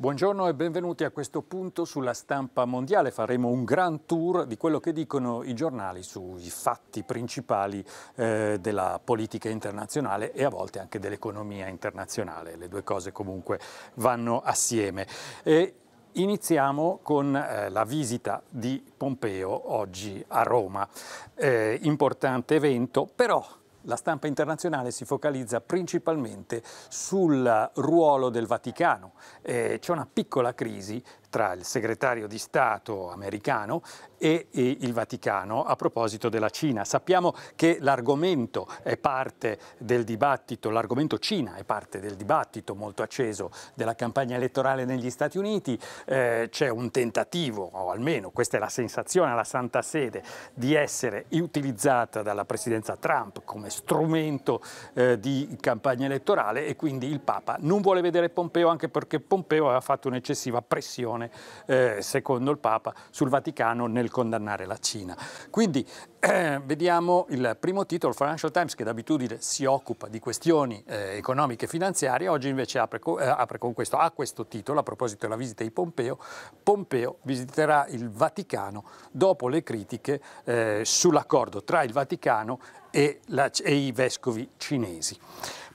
Buongiorno e benvenuti a questo punto sulla stampa mondiale. Faremo un gran tour di quello che dicono i giornali sui fatti principali eh, della politica internazionale e a volte anche dell'economia internazionale. Le due cose comunque vanno assieme. E Iniziamo con eh, la visita di Pompeo oggi a Roma. Eh, importante evento, però la stampa internazionale si focalizza principalmente sul ruolo del Vaticano. Eh, c'è una piccola crisi tra il segretario di Stato americano e il Vaticano a proposito della Cina. Sappiamo che l'argomento è parte del dibattito, l'argomento Cina è parte del dibattito molto acceso della campagna elettorale negli Stati Uniti, eh, c'è un tentativo, o almeno questa è la sensazione alla Santa Sede, di essere utilizzata dalla presidenza Trump come strumento eh, di campagna elettorale e quindi il Papa non vuole vedere Pompeo anche perché Pompeo aveva fatto un'eccessiva pressione eh, secondo il Papa, sul Vaticano nel condannare la Cina. Quindi eh, vediamo il primo titolo, Financial Times, che d'abitudine si occupa di questioni eh, economiche e finanziarie, oggi invece apre, co eh, apre con questo, ha questo titolo a proposito della visita di Pompeo. Pompeo visiterà il Vaticano dopo le critiche eh, sull'accordo tra il Vaticano e, la, e i vescovi cinesi.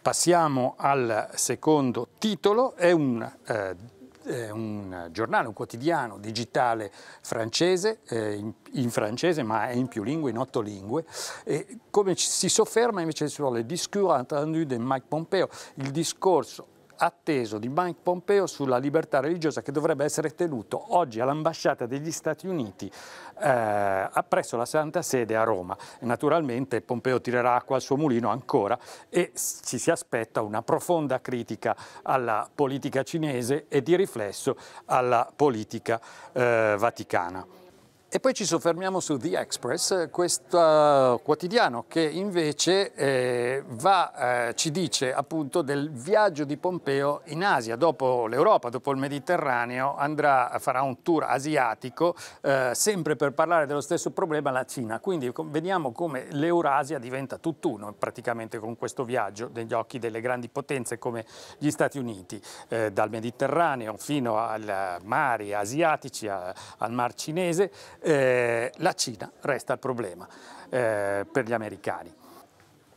Passiamo al secondo titolo, è un eh, eh, un giornale, un quotidiano digitale francese, eh, in, in, francese ma è in più lingue, in otto lingue, e come ci, si sofferma invece sulle discours entendu di Mike Pompeo, il discorso atteso di Mike Pompeo sulla libertà religiosa che dovrebbe essere tenuto oggi all'ambasciata degli Stati Uniti eh, presso la Santa Sede a Roma. Naturalmente Pompeo tirerà acqua al suo mulino ancora e ci si aspetta una profonda critica alla politica cinese e di riflesso alla politica eh, vaticana. E poi ci soffermiamo su The Express, eh, questo quotidiano che invece eh, va, eh, ci dice appunto del viaggio di Pompeo in Asia, dopo l'Europa, dopo il Mediterraneo, andrà, farà un tour asiatico eh, sempre per parlare dello stesso problema la Cina. Quindi vediamo come l'Eurasia diventa tutt'uno praticamente con questo viaggio negli occhi delle grandi potenze come gli Stati Uniti, eh, dal Mediterraneo fino ai mari asiatici, a, al mar cinese eh, la Cina resta il problema eh, per gli americani.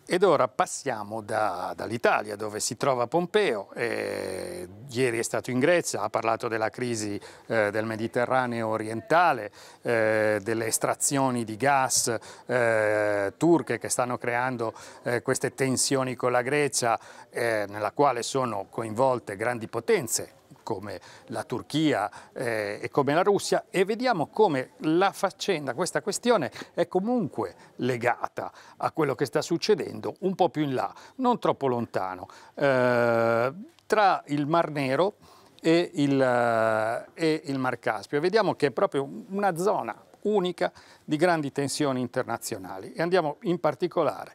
Ed ora passiamo da, dall'Italia dove si trova Pompeo, eh, ieri è stato in Grecia, ha parlato della crisi eh, del Mediterraneo orientale, eh, delle estrazioni di gas eh, turche che stanno creando eh, queste tensioni con la Grecia eh, nella quale sono coinvolte grandi potenze come la Turchia eh, e come la Russia e vediamo come la faccenda, questa questione è comunque legata a quello che sta succedendo un po' più in là, non troppo lontano, eh, tra il Mar Nero e il, eh, e il Mar Caspio. Vediamo che è proprio una zona unica di grandi tensioni internazionali e andiamo in particolare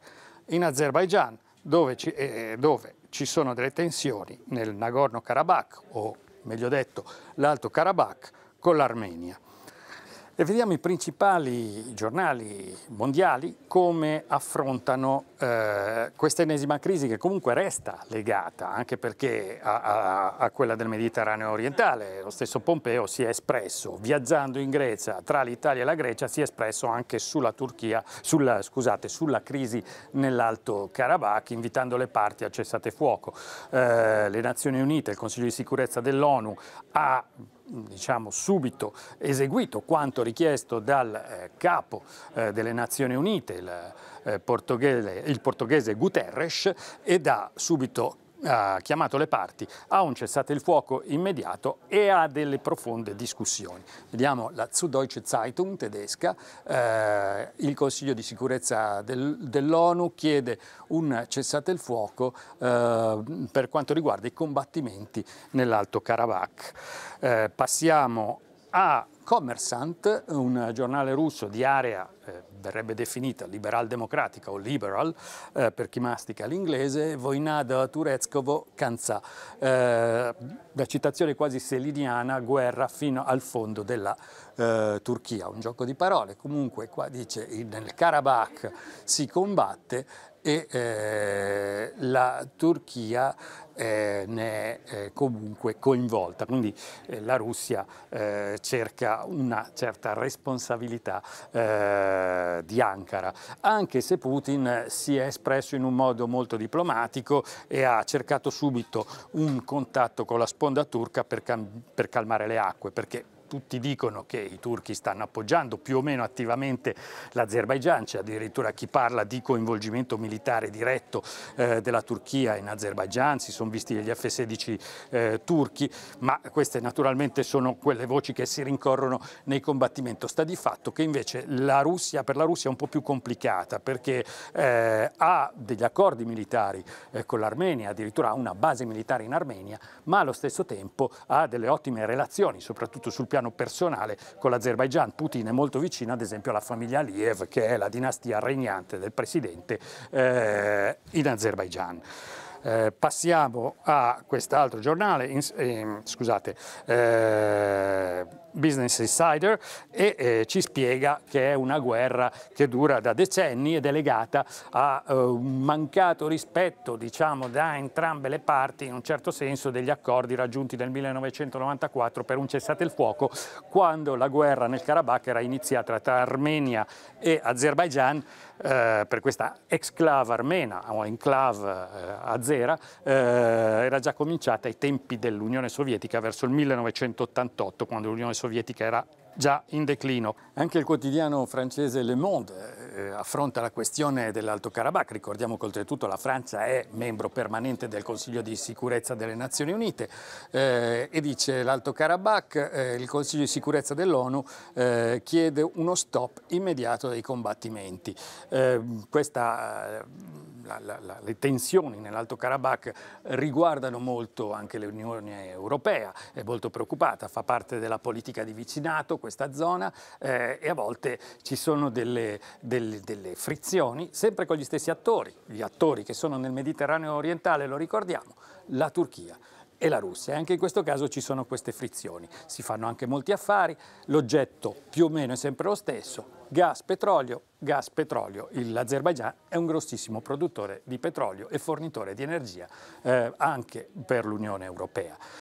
in Azerbaigian dove, ci, eh, dove ci sono delle tensioni nel Nagorno-Karabakh o meglio detto l'Alto Karabakh con l'Armenia. E vediamo i principali giornali mondiali come affrontano eh, questa ennesima crisi che comunque resta legata anche perché a, a, a, quella del Mediterraneo orientale. Lo stesso Pompeo si è espresso viaggiando in Grecia tra l'Italia e la Grecia, si è espresso anche sulla Turchia, sulla, scusate, sulla crisi nell'Alto Karabakh, invitando le parti a cessate fuoco. Eh, le Nazioni Unite, il Consiglio di sicurezza dell'ONU ha diciamo, subito eseguito quanto richiesto dal eh, capo eh, delle Nazioni Unite, il, eh, portoghese, il portoghese Guterres, ed ha subito ha chiamato le parti a un cessate il fuoco immediato e a delle profonde discussioni. Vediamo la Süddeutsche Zeitung tedesca, eh, il Consiglio di sicurezza del, dell'ONU chiede un cessate il fuoco eh, per quanto riguarda i combattimenti nell'Alto Karabakh. Eh, passiamo a Commersant, un giornale russo di area eh, verrebbe definita liberal democratica o liberal eh, per chi mastica l'inglese, Voinada Turetskovo Kanza, eh, citazione quasi seliniana, guerra fino al fondo della eh, Turchia, un gioco di parole, comunque qua dice nel Karabakh si combatte e eh, la Turchia eh, ne è eh, comunque coinvolta, quindi eh, la Russia eh, cerca una certa responsabilità eh, di Ankara, anche se Putin si è espresso in un modo molto diplomatico e ha cercato subito un contatto con la sponda turca per, per calmare le acque, perché tutti dicono che i turchi stanno appoggiando più o meno attivamente l'Azerbaigian, c'è addirittura chi parla di coinvolgimento militare diretto eh, della Turchia in Azerbaigian, si sono visti gli F-16 eh, turchi, ma queste naturalmente sono quelle voci che si rincorrono nei combattimenti. Sta di fatto che invece la Russia, per la Russia è un po' più complicata perché eh, ha degli accordi militari eh, con l'Armenia, addirittura ha una base militare in Armenia, ma allo stesso tempo ha delle ottime relazioni, soprattutto sul piano piano personale con l'Azerbaigian. Putin è molto vicino ad esempio alla famiglia Aliyev che è la dinastia regnante del presidente eh, in Azerbaigian. Eh, passiamo a quest'altro giornale, in, ehm, eh, scusate, Business Insider e eh, ci spiega che è una guerra che dura da decenni ed è legata a eh, mancato rispetto diciamo, da entrambe le parti in un certo senso degli accordi raggiunti nel 1994 per un cessate il fuoco quando la guerra nel Karabakh era iniziata tra Armenia e Azerbaijan eh, per questa exclave armena o enclave eh, azera eh, era già cominciata ai tempi dell'Unione Sovietica verso il 1988 quando l'Unione Sovietica sovietica era già in declino. Anche il quotidiano francese Le Monde eh, affronta la questione dell'Alto Karabakh. Ricordiamo che oltretutto la Francia è membro permanente del Consiglio di sicurezza delle Nazioni Unite eh, e dice l'Alto Karabakh, eh, il Consiglio di sicurezza dell'ONU eh, chiede uno stop immediato dei combattimenti. Eh, questa la, la, le tensioni nell'Alto Karabakh riguardano molto anche l'Unione Europea, è molto preoccupata, fa parte della politica di vicinato questa zona eh, e a volte ci sono delle, delle, delle frizioni, sempre con gli stessi attori, gli attori che sono nel Mediterraneo orientale, lo ricordiamo, la Turchia e la Russia. E anche in questo caso ci sono queste frizioni. Si fanno anche molti affari, l'oggetto più o meno è sempre lo stesso, gas, petrolio, gas, petrolio. L'Azerbaigian è un grossissimo produttore di petrolio e fornitore di energia eh, anche per l'Unione Europea.